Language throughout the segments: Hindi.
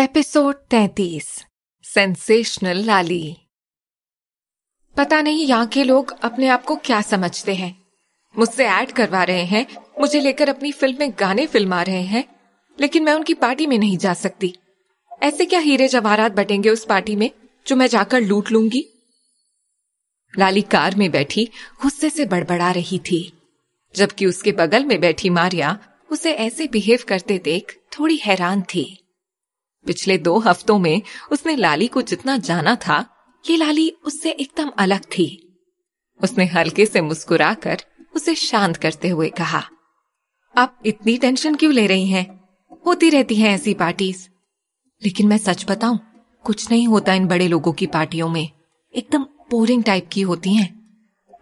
एपिसोड तैतीस सेंसेशनल लाली पता नहीं यहाँ के लोग अपने आप को क्या समझते हैं मुझसे ऐड करवा रहे हैं मुझे लेकर अपनी फिल्म में गाने फिल्मा रहे हैं लेकिन मैं उनकी पार्टी में नहीं जा सकती ऐसे क्या हीरे जवाहरात बटेंगे उस पार्टी में जो मैं जाकर लूट लूंगी लाली कार में बैठी गुस्से से बड़बड़ा रही थी जबकि उसके बगल में बैठी मारिया उसे ऐसे बिहेव करते देख थोड़ी हैरान थी पिछले दो हफ्तों में उसने लाली को जितना जाना था ये लाली उससे एकदम अलग थी उसने हल्के से मुस्कुराकर उसे शांत करते हुए कहा आप इतनी टेंशन क्यों ले रही हैं? होती रहती हैं ऐसी पार्टीज लेकिन मैं सच बताऊं कुछ नहीं होता इन बड़े लोगों की पार्टियों में एकदम बोरिंग टाइप की होती हैं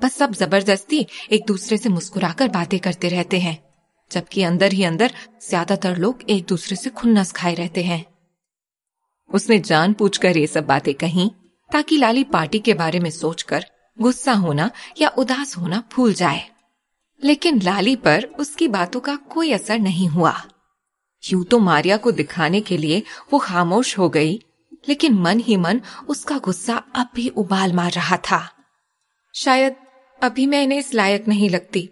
बस सब जबरदस्ती एक दूसरे से मुस्कुराकर बातें करते रहते हैं जबकि अंदर ही अंदर ज्यादातर लोग एक दूसरे से खुन्नस खाए रहते हैं उसने जान पूछ कर ये सब बातें कही ताकि लाली पार्टी के बारे में सोचकर गुस्सा होना या उदास होना भूल जाए लेकिन लाली पर उसकी बातों का कोई असर नहीं हुआ यूं तो मारिया को दिखाने के लिए वो खामोश हो गई लेकिन मन ही मन उसका गुस्सा अब भी उबाल मार रहा था शायद अभी मैं इन्हें इस लायक नहीं लगती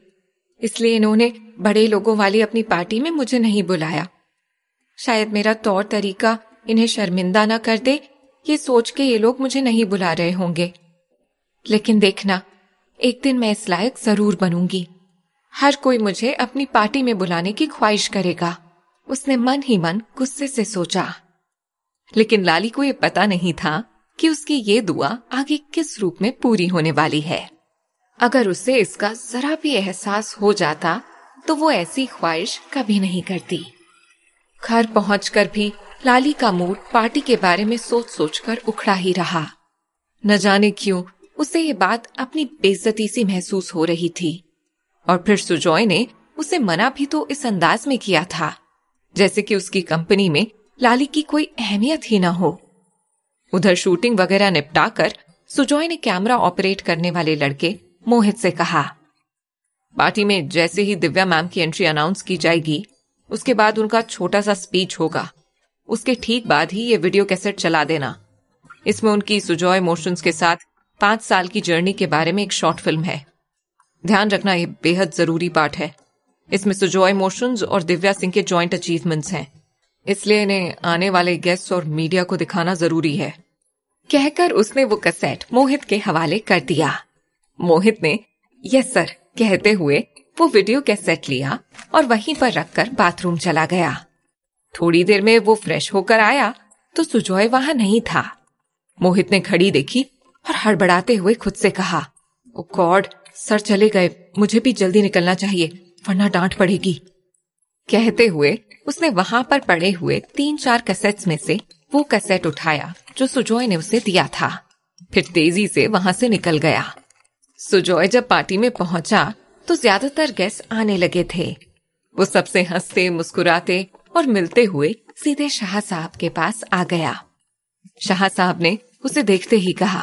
इसलिए इन्होंने बड़े लोगों वाली अपनी पार्टी में मुझे नहीं बुलाया शायद मेरा तौर तरीका इन्हें शर्मिंदा ना कर दे ये सोच के ये लोग मुझे नहीं बुला रहे होंगे लेकिन देखना एक दिन मैं इस लायक जरूर बनूंगी हर कोई मुझे अपनी पार्टी में बुलाने की ख्वाहिश करेगा उसने मन ही मन गुस्से से सोचा लेकिन लाली को यह पता नहीं था कि उसकी ये दुआ आगे किस रूप में पूरी होने वाली है अगर उसे इसका जरा भी एहसास हो जाता तो वो ऐसी ख्वाहिश कभी नहीं करती घर पहुंचकर भी लाली का मूड पार्टी के बारे में सोच सोच कर उखड़ा ही रहा न जाने क्यों उसे ये बात अपनी बेजती सी महसूस हो रही थी और फिर सुजॉय ने उसे मना भी तो इस अंदाज में किया था जैसे कि उसकी कंपनी में लाली की कोई अहमियत ही ना हो उधर शूटिंग वगैरह निपटाकर सुजॉय ने कैमरा ऑपरेट करने वाले लड़के मोहित से कहा पार्टी में जैसे ही दिव्या मैम की एंट्री अनाउंस की जाएगी उसके बाद उनका छोटा सा स्पीच होगा उसके ठीक बाद ही ये वीडियो कैसेट चला देना इसमें उनकी सुजॉय इमोशंस के साथ पांच साल की जर्नी के बारे में एक शॉर्ट फिल्म है ध्यान रखना ये बेहद जरूरी पार्ट है इसमें सुजॉय इमोशंस और दिव्या सिंह के ज्वाइंट अचीवमेंट्स हैं इसलिए इन्हें आने वाले गेस्ट और मीडिया को दिखाना जरूरी है कहकर उसने वो कैसेट मोहित के हवाले कर दिया मोहित ने यस सर कहते हुए वो वीडियो कैसेट लिया और वहीं पर रखकर बाथरूम चला गया थोड़ी देर में वो फ्रेश होकर आया तो सुजॉय वहां नहीं था मोहित ने घड़ी देखी और हड़बड़ाते हुए खुद से कहा ओ गॉड सर चले गए मुझे भी जल्दी निकलना चाहिए वरना डांट पड़ेगी कहते हुए उसने वहां पर पड़े हुए तीन चार कैसेट्स में से वो कैसेट उठाया जो सुजॉय ने उसे दिया था फिर तेजी से वहां से निकल गया सुजॉय जब पार्टी में पहुंचा तो ज्यादातर गेस्ट आने लगे थे वो सबसे हंसते मुस्कुराते और मिलते हुए सीधे शाह साहब के पास आ गया शाह साहब ने उसे देखते ही कहा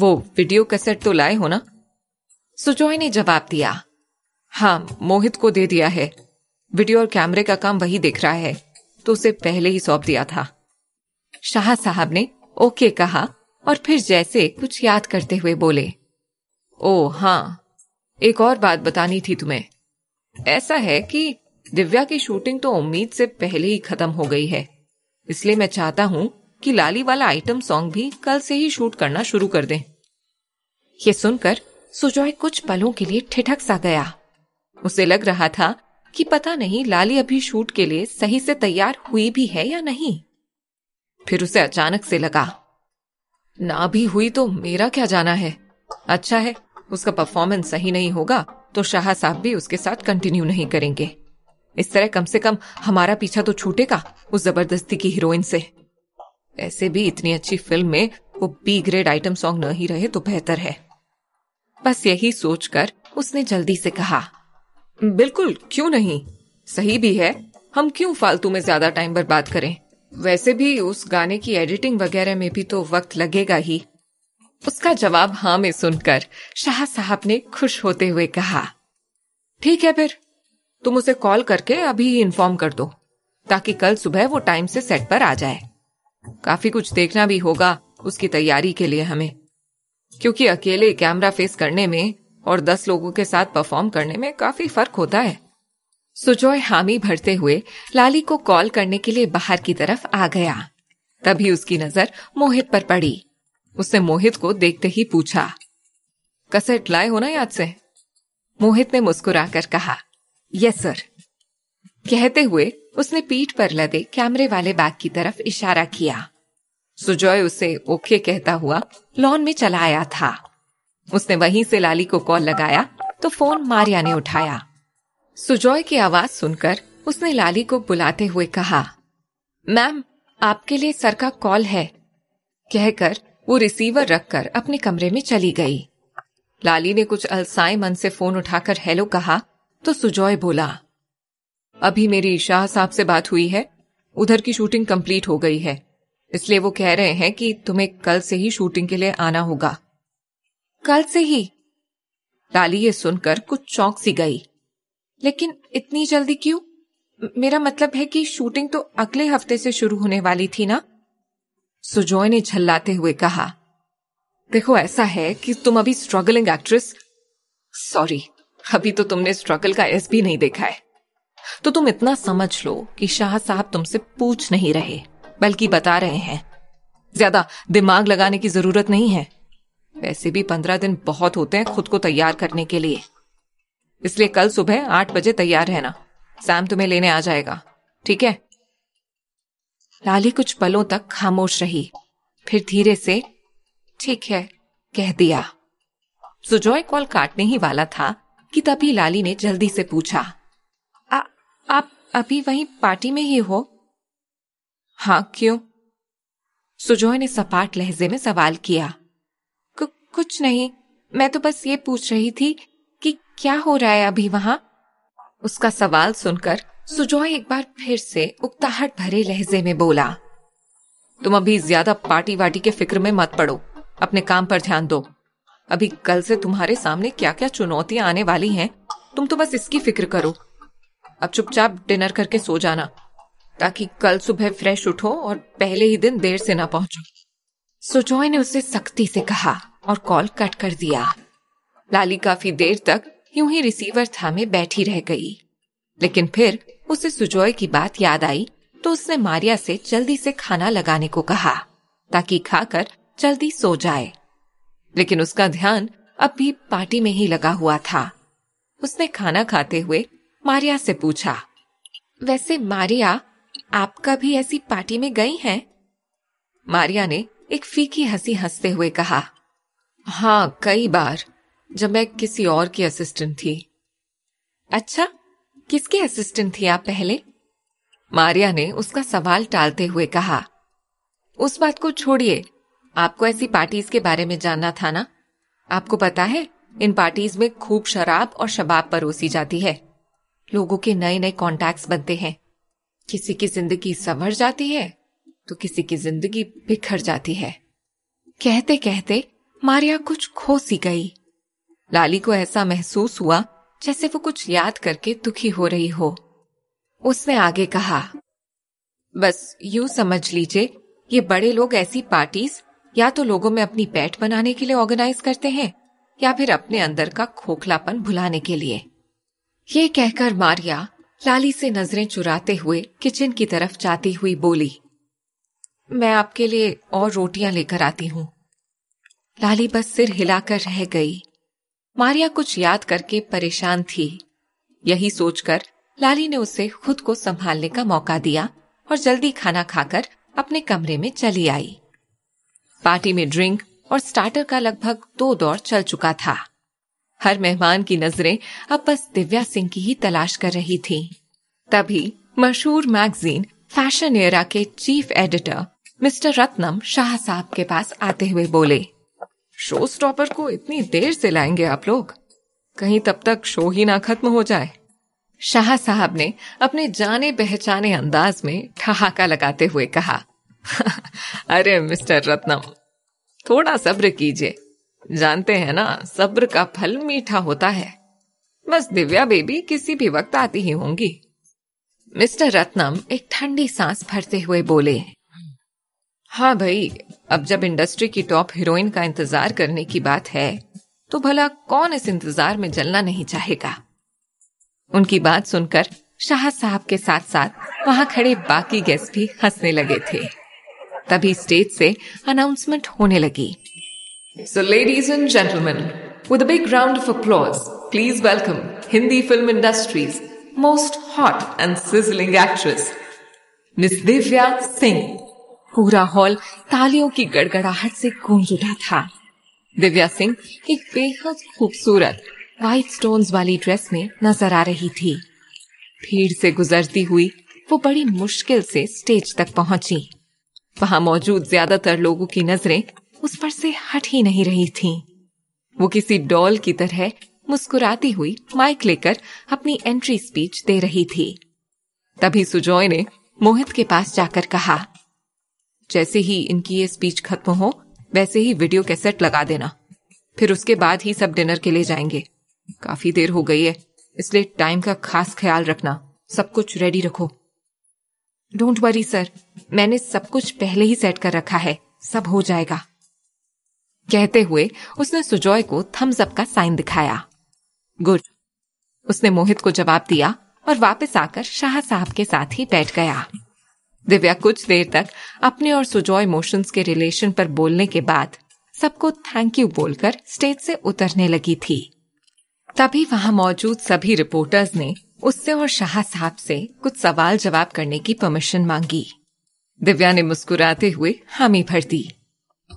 वो वीडियो कैसेट तो लाए हो ना सुजॉय ने जवाब दिया हाँ मोहित को दे दिया है वीडियो और कैमरे का काम वही देख रहा है तो उसे पहले ही सौंप दिया था शाह साहब ने ओके कहा और फिर जैसे कुछ याद करते हुए बोले ओ हाँ एक और बात बतानी थी तुम्हें ऐसा है कि दिव्या की शूटिंग तो उम्मीद से पहले ही खत्म हो गई है इसलिए मैं चाहता हूँ कि लाली वाला आइटम सॉन्ग भी कल से ही शूट करना शुरू कर दें ये सुनकर सुजॉय कुछ पलों के लिए ठिठक सा गया उसे लग रहा था कि पता नहीं लाली अभी शूट के लिए सही से तैयार हुई भी है या नहीं फिर उसे अचानक से लगा ना भी हुई तो मेरा क्या जाना है अच्छा है उसका परफॉर्मेंस सही नहीं होगा तो शाह साहब भी उसके साथ कंटिन्यू नहीं करेंगे इस तरह कम से कम हमारा पीछा तो छूटेगा उस जबरदस्ती की हीरोइन से ऐसे भी इतनी अच्छी फिल्म में वो बी ग्रेड आइटम सॉन्ग न ही रहे तो बेहतर है बस यही सोचकर उसने जल्दी से कहा बिल्कुल क्यों नहीं सही भी है हम क्यों फालतू में ज्यादा टाइम बर्बाद करें वैसे भी उस गाने की एडिटिंग वगैरह में भी तो वक्त लगेगा ही उसका जवाब हाँ में सुनकर शाह साहब ने खुश होते हुए कहा ठीक है फिर तुम उसे कॉल करके अभी ही इन्फॉर्म कर दो ताकि कल सुबह वो टाइम से सेट पर आ जाए काफी कुछ देखना भी होगा उसकी तैयारी के लिए हमें क्योंकि अकेले कैमरा फेस करने में और दस लोगों के साथ परफॉर्म करने में काफी फर्क होता है सुजॉय हामी भरते हुए लाली को कॉल करने के लिए बाहर की तरफ आ गया तभी उसकी नजर मोहित पर पड़ी उसने मोहित को देखते ही पूछा कसेट लाए हो ना याद से मोहित ने मुस्कुराकर कहा यस सर कहते हुए उसने पीठ पर लदे कैमरे वाले बैग की तरफ इशारा किया सुजॉय उसे ओके कहता हुआ लॉन में चला आया था उसने वहीं से लाली को कॉल लगाया तो फोन मारिया ने उठाया सुजॉय की आवाज सुनकर उसने लाली को बुलाते हुए कहा मैम आपके लिए सर का कॉल है कहकर वो रिसीवर रखकर अपने कमरे में चली गई लाली ने कुछ अलसाए मन से फोन उठाकर हेलो कहा तो सुजॉय बोला अभी मेरी शाह साहब से बात हुई है उधर की शूटिंग कंप्लीट हो गई है इसलिए वो कह रहे हैं कि तुम्हें कल से ही शूटिंग के लिए आना होगा कल से ही लाली ये सुनकर कुछ चौंक सी गई लेकिन इतनी जल्दी क्यों मेरा मतलब है कि शूटिंग तो अगले हफ्ते से शुरू होने वाली थी ना सुजॉय ने झल्लाते हुए कहा देखो ऐसा है कि तुम अभी स्ट्रगलिंग एक्ट्रेस सॉरी अभी तो तुमने स्ट्रगल का एस भी नहीं देखा है तो तुम इतना समझ लो कि शाह साहब तुमसे पूछ नहीं रहे बल्कि बता रहे हैं ज्यादा दिमाग लगाने की जरूरत नहीं है वैसे भी पंद्रह दिन बहुत होते हैं खुद को तैयार करने के लिए इसलिए कल सुबह आठ बजे तैयार रहना सैम तुम्हें लेने आ जाएगा ठीक है लाली कुछ पलों तक खामोश रही फिर धीरे से ठीक है कह दिया सुजॉय कॉल काटने ही वाला था कि तभी लाली ने जल्दी से पूछा आ, आप अभी वहीं पार्टी में ही हो हाँ क्यों सुजोय ने सपाट लहजे में सवाल किया कु, कुछ नहीं मैं तो बस ये पूछ रही थी कि क्या हो रहा है अभी वहां उसका सवाल सुनकर सुजोय एक बार फिर से उकताहट भरे लहजे में बोला तुम अभी ज्यादा पार्टी वार्टी के फिक्र में मत पड़ो अपने काम पर ध्यान दो अभी कल से तुम्हारे सामने क्या क्या चुनौतियां आने वाली हैं तुम तो बस इसकी फिक्र करो अब चुपचाप डिनर करके सो जाना ताकि कल सुबह फ्रेश उठो और पहले ही दिन देर से ना पहुंचो सुजॉय ने उसे सख्ती से कहा और कॉल कट कर दिया लाली काफी देर तक यूं ही रिसीवर थामे बैठी रह गई लेकिन फिर उसे सुजॉय की बात याद आई तो उसने मारिया से जल्दी से खाना लगाने को कहा ताकि खाकर जल्दी सो जाए लेकिन उसका ध्यान अब भी पार्टी में ही लगा हुआ था उसने खाना खाते हुए मारिया से पूछा वैसे मारिया आपका भी ऐसी पार्टी में गई हैं? मारिया ने एक फीकी हंसी हंसते हुए कहा हाँ कई बार जब मैं किसी और की असिस्टेंट थी अच्छा किसकी असिस्टेंट थी आप पहले मारिया ने उसका सवाल टालते हुए कहा उस बात को छोड़िए आपको ऐसी पार्टीज के बारे में जानना था ना आपको पता है इन पार्टीज में खूब शराब और शबाब परोसी जाती है लोगों के नए नए कॉन्टेक्ट बनते हैं किसी की जिंदगी संवर जाती है तो किसी की जिंदगी बिखर जाती है कहते कहते मारिया कुछ खो सी गई लाली को ऐसा महसूस हुआ जैसे वो कुछ याद करके दुखी हो रही हो उसने आगे कहा बस यू समझ लीजिए ये बड़े लोग ऐसी पार्टीज या तो लोगों में अपनी पैठ बनाने के लिए ऑर्गेनाइज करते हैं या फिर अपने अंदर का खोखलापन भुलाने के लिए ये कहकर मारिया लाली से नजरें चुराते हुए किचन की तरफ जाती हुई बोली मैं आपके लिए और रोटियां लेकर आती हूँ लाली बस सिर हिलाकर रह गई मारिया कुछ याद करके परेशान थी यही सोचकर लाली ने उसे खुद को संभालने का मौका दिया और जल्दी खाना खाकर अपने कमरे में चली आई पार्टी में ड्रिंक और स्टार्टर का लगभग दो दौर चल चुका था हर मेहमान की नजरें अब बस दिव्या सिंह की ही तलाश कर रही थी तभी मशहूर मैगजीन फैशन एरा के chief editor mister Ratnam Shah साहब के पास आते हुए बोले शो स्टॉपर को इतनी देर से लाएंगे आप लोग कहीं तब तक शो ही ना खत्म हो जाए शाह साहब ने अपने जाने पहचाने अंदाज में ठहाका लगाते हुए कहा अरे मिस्टर रत्नम थोड़ा सब्र कीजिए जानते हैं ना सब्र का फल मीठा होता है बस दिव्या बेबी किसी भी वक्त आती ही होंगी मिस्टर रत्नम एक ठंडी सांस भरते हुए बोले हाँ भाई अब जब इंडस्ट्री की टॉप हीरोइन का इंतजार करने की बात है तो भला कौन इस इंतजार में जलना नहीं चाहेगा उनकी बात सुनकर शाह साहब के साथ साथ वहां खड़े बाकी गेस्ट भी हंसने लगे थे तभी स्टेज से अनाउंसमेंट होने लगी so ladies and gentleman with big round of applause please welcome Hindi film industry's most hot and sizzling actress miss Divya Singh पूरा हॉल तालियों की गड़गड़ाहट से गूंज उठा था दिव्या सिंह एक बेहद खूबसूरत व्हाइट स्टोन्स वाली ड्रेस में नजर आ रही थी भीड़ से गुजरती हुई वो बड़ी मुश्किल से स्टेज तक पहुंची वहां मौजूद ज्यादातर लोगों की नजरें उस पर से हट ही नहीं रही थीं। वो किसी डॉल की तरह मुस्कुराती हुई माइक लेकर अपनी एंट्री स्पीच दे रही थी तभी सुजॉय ने मोहित के पास जाकर कहा जैसे ही इनकी ये स्पीच खत्म हो वैसे ही वीडियो कैसेट लगा देना फिर उसके बाद ही सब डिनर के लिए जाएंगे काफी देर हो गई है इसलिए टाइम का खास ख्याल रखना सब कुछ रेडी रखो डोंट वरी सर मैंने सब कुछ पहले ही सेट कर रखा है सब हो जाएगा कहते हुए उसने सुजॉय को थम्स अप का साइन दिखाया गुड उसने मोहित को जवाब दिया और वापस आकर शाह साहब के साथ ही बैठ गया दिव्या कुछ देर तक अपने और सुजॉय मोशंस के रिलेशन पर बोलने के बाद सबको थैंक यू बोलकर स्टेज से उतरने लगी थी तभी वहां मौजूद सभी रिपोर्टर्स ने उससे और शाह साहब से कुछ सवाल जवाब करने की परमिशन मांगी दिव्या ने मुस्कुराते हुए हामी भर दी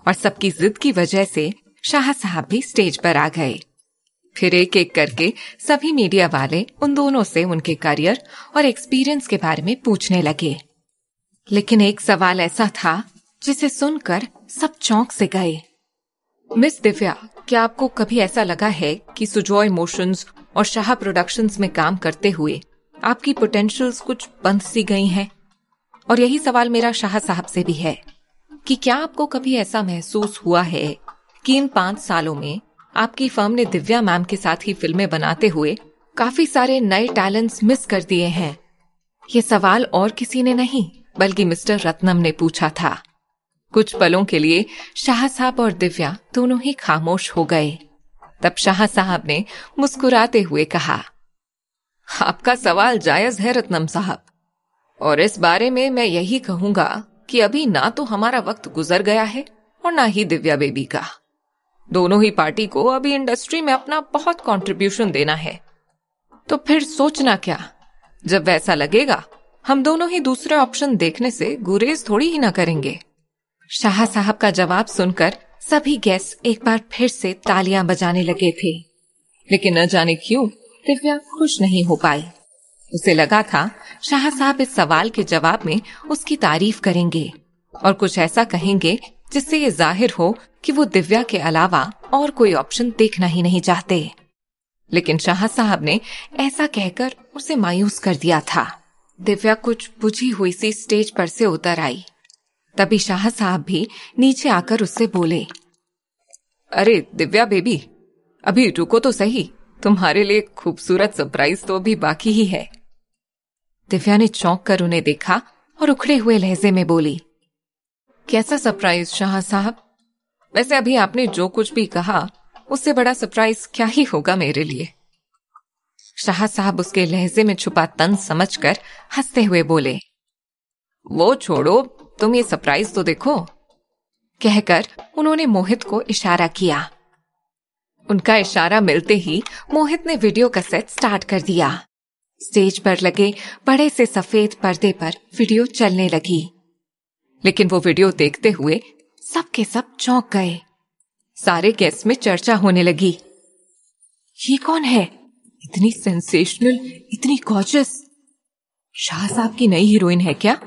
और सबकी जिद की वजह से शाह साहब भी स्टेज पर आ गए फिर एक एक करके सभी मीडिया वाले उन दोनों से उनके करियर और एक्सपीरियंस के बारे में पूछने लगे लेकिन एक सवाल ऐसा था जिसे सुनकर सब चौंक से गए मिस दिव्या क्या आपको कभी ऐसा लगा है कि सुजॉय मोशंस और शाह प्रोडक्शंस में काम करते हुए आपकी पोटेंशियल्स कुछ बंद सी गई हैं और यही सवाल मेरा शाह साहब से भी है कि क्या आपको कभी ऐसा महसूस हुआ है कि इन पांच सालों में आपकी फर्म ने दिव्या मैम के साथ ही फिल्में बनाते हुए काफी सारे नए टैलेंट्स मिस कर दिए हैं ये सवाल और किसी ने नहीं बल्कि मिस्टर रत्नम ने पूछा था कुछ पलों के लिए शाह साहब और दिव्या दोनों ही खामोश हो गए तब शाह साहब ने मुस्कुराते हुए कहा आपका सवाल जायज है रत्नम साहब और इस बारे में मैं यही कहूंगा कि अभी ना तो हमारा वक्त गुजर गया है और ना ही दिव्या बेबी का दोनों ही पार्टी को अभी इंडस्ट्री में अपना बहुत कंट्रीब्यूशन देना है तो फिर सोचना क्या जब वैसा लगेगा हम दोनों ही दूसरे ऑप्शन देखने से गुरेज थोड़ी ही ना करेंगे शाह साहब का जवाब सुनकर सभी गेस्ट एक बार फिर से तालियां बजाने लगे थे लेकिन न जाने क्यों दिव्या खुश नहीं हो पाई उसे लगा था शाह साहब इस सवाल के जवाब में उसकी तारीफ करेंगे और कुछ ऐसा कहेंगे जिससे ये जाहिर हो कि वो दिव्या के अलावा और कोई ऑप्शन देखना ही नहीं चाहते लेकिन शाह साहब ने ऐसा कहकर उसे मायूस कर दिया था दिव्या कुछ बुझी हुई सी स्टेज पर से उतर आई तभी शाह साहब भी नीचे आकर उससे बोले अरे दिव्या बेबी अभी रुको तो सही तुम्हारे लिए खूबसूरत सरप्राइज तो अभी बाकी ही है दिव्या ने चौंक कर उन्हें देखा और उखड़े हुए लहजे में बोली कैसा सरप्राइज शाह साहब वैसे अभी आपने जो कुछ भी कहा उससे बड़ा सरप्राइज क्या ही होगा मेरे लिए शाह साहब उसके लहजे में छुपा तन समझकर हंसते हुए बोले वो छोड़ो तुम ये सरप्राइज तो देखो कहकर उन्होंने मोहित को इशारा किया उनका इशारा मिलते ही मोहित ने वीडियो का सेट स्टार्ट कर दिया स्टेज पर लगे बड़े से सफेद पर्दे पर वीडियो चलने लगी लेकिन वो वीडियो देखते हुए सब के सब चौंक गए सारे गेस्ट में चर्चा होने लगी ये कौन है इतनी सेंसेशनल इतनी कॉचस शाह साहब की नई हीरोइन है क्या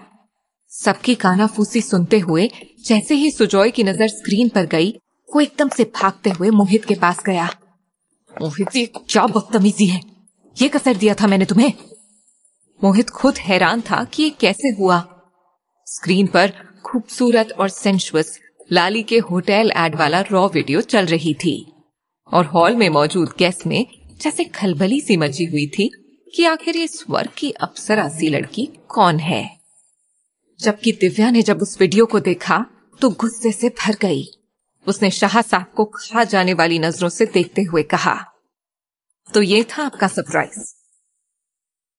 सबकी कानाफूसी सुनते हुए जैसे ही सुजॉय की नजर स्क्रीन पर गई वो एकदम से भागते हुए मोहित के पास गया मोहित ये क्या बदतमीजी है ये कसर दिया था मैंने तुम्हें मोहित खुद हैरान था कि ये कैसे हुआ स्क्रीन पर खूबसूरत और सेंशुअस लाली के होटल एड वाला रॉ वीडियो चल रही थी और हॉल में मौजूद गेस्ट में जैसे खलबली सी मची हुई थी कि आखिर ये स्वर्ग की अप्सरा सी लड़की कौन है जबकि दिव्या ने जब उस वीडियो को देखा तो गुस्से से भर गई उसने शाह साहब को खा जाने वाली नजरों से देखते हुए कहा तो ये था आपका सरप्राइज